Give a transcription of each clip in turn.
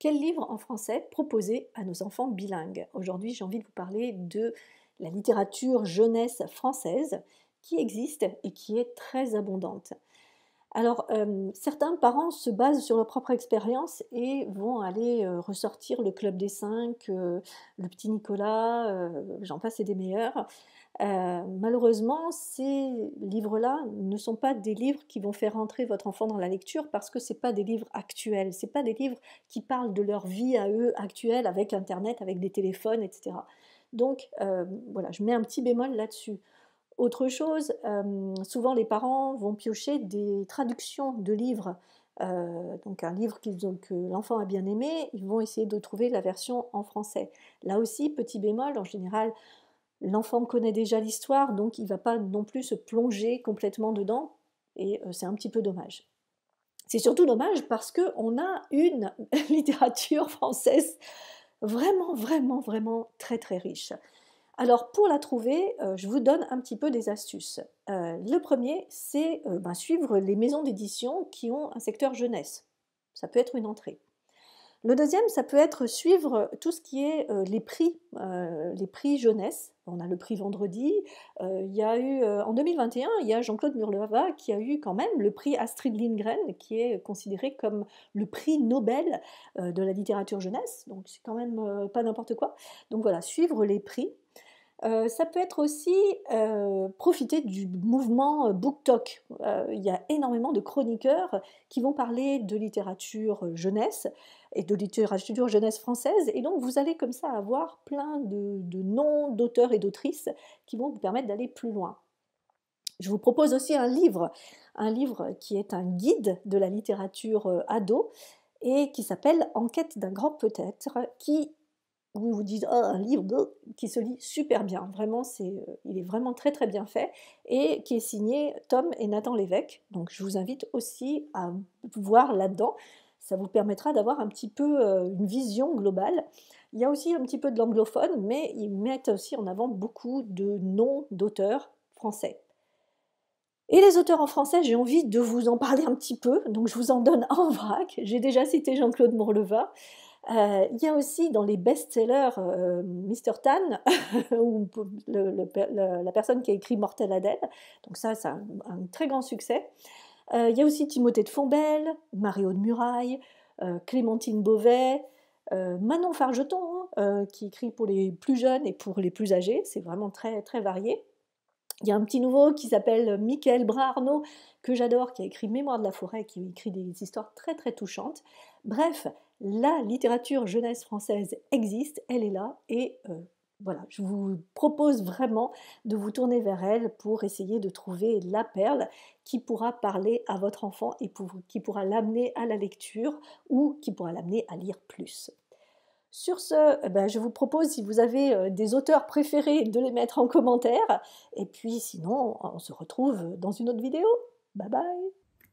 Quel livre en français proposer à nos enfants bilingues Aujourd'hui, j'ai envie de vous parler de la littérature jeunesse française qui existe et qui est très abondante. Alors, euh, certains parents se basent sur leur propre expérience et vont aller euh, ressortir le Club des Cinq, euh, le Petit Nicolas, j'en passe et des meilleurs. malheureusement, ces livres-là ne sont pas des livres qui vont faire entrer votre enfant dans la lecture parce que ce pas des livres actuels, ce pas des livres qui parlent de leur vie à eux actuelle avec Internet, avec des téléphones, etc. Donc, voilà, je mets un petit bémol là-dessus. Autre chose, euh, souvent les parents vont piocher des traductions de livres. Euh, donc un livre que l'enfant a bien aimé, ils vont essayer de trouver la version en français. Là aussi, petit bémol, en général, l'enfant connaît déjà l'histoire, donc il ne va pas non plus se plonger complètement dedans, et euh, c'est un petit peu dommage. C'est surtout dommage parce qu'on a une littérature française vraiment, vraiment, vraiment très, très riche. Alors pour la trouver, euh, je vous donne un petit peu des astuces. Euh, le premier, c'est euh, ben, suivre les maisons d'édition qui ont un secteur jeunesse. Ça peut être une entrée. Le deuxième, ça peut être suivre tout ce qui est les prix, les prix jeunesse. On a le prix vendredi. il y a eu en 2021, il y a Jean-Claude Murleva qui a eu quand même le prix Astrid Lindgren, qui est considéré comme le prix Nobel de la littérature jeunesse. Donc c'est quand même pas n'importe quoi. Donc voilà, suivre les prix. Euh, ça peut être aussi euh, profiter du mouvement euh, BookTok. Euh, il y a énormément de chroniqueurs qui vont parler de littérature jeunesse et de littérature jeunesse française. Et donc, vous allez comme ça avoir plein de, de noms d'auteurs et d'autrices qui vont vous permettre d'aller plus loin. Je vous propose aussi un livre, un livre qui est un guide de la littérature ado et qui s'appelle Enquête d'un grand peut-être, qui où vous dites oh, un livre qui se lit super bien. Vraiment, c'est, euh, il est vraiment très très bien fait et qui est signé Tom et Nathan Lévesque. Donc je vous invite aussi à voir là-dedans. Ça vous permettra d'avoir un petit peu euh, une vision globale. Il y a aussi un petit peu de l'anglophone, mais ils mettent aussi en avant beaucoup de noms d'auteurs français. Et les auteurs en français, j'ai envie de vous en parler un petit peu, donc je vous en donne en vrac. J'ai déjà cité Jean-Claude Morleva. Euh, il y a aussi dans les best-sellers euh, Mr. Tan, ou la personne qui a écrit Mortel Adèle, donc ça, c'est un, très grand succès. Euh, il y a aussi Timothée de Fombelle, Mario de Muraille, Clémentine Beauvais, Manon Fargeton, hein, qui écrit pour les plus jeunes et pour les plus âgés, c'est vraiment très, très varié. Il y a un petit nouveau qui s'appelle Michael Brarno, que j'adore, qui a écrit Mémoire de la forêt, qui écrit des histoires très très touchantes. Bref, la littérature jeunesse française existe, elle est là et euh, voilà, je vous propose vraiment de vous tourner vers elle pour essayer de trouver la perle qui pourra parler à votre enfant et qui pourra l'amener à la lecture ou qui pourra l'amener à lire plus. Sur ce, eh ben, je vous propose, si vous avez euh, des auteurs préférés, de les mettre en commentaire. Et puis sinon, on se retrouve dans une autre vidéo. Bye bye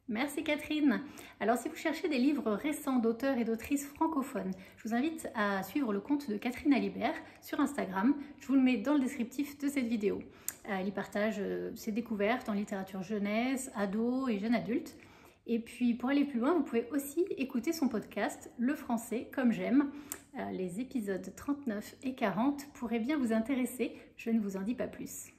Merci Catherine. Alors si vous cherchez des livres récents d'auteurs et d'autrices francophones, je vous invite à suivre le compte de Catherine Alibert sur Instagram. Je vous le mets dans le descriptif de cette vidéo. Euh, elle y partage euh, ses découvertes en littérature jeunesse, ado et jeune adulte. Et puis pour aller plus loin, vous pouvez aussi écouter son podcast Le français comme j'aime. Euh, les épisodes 39 et 40 pourraient bien vous intéresser, je ne vous en dis pas plus.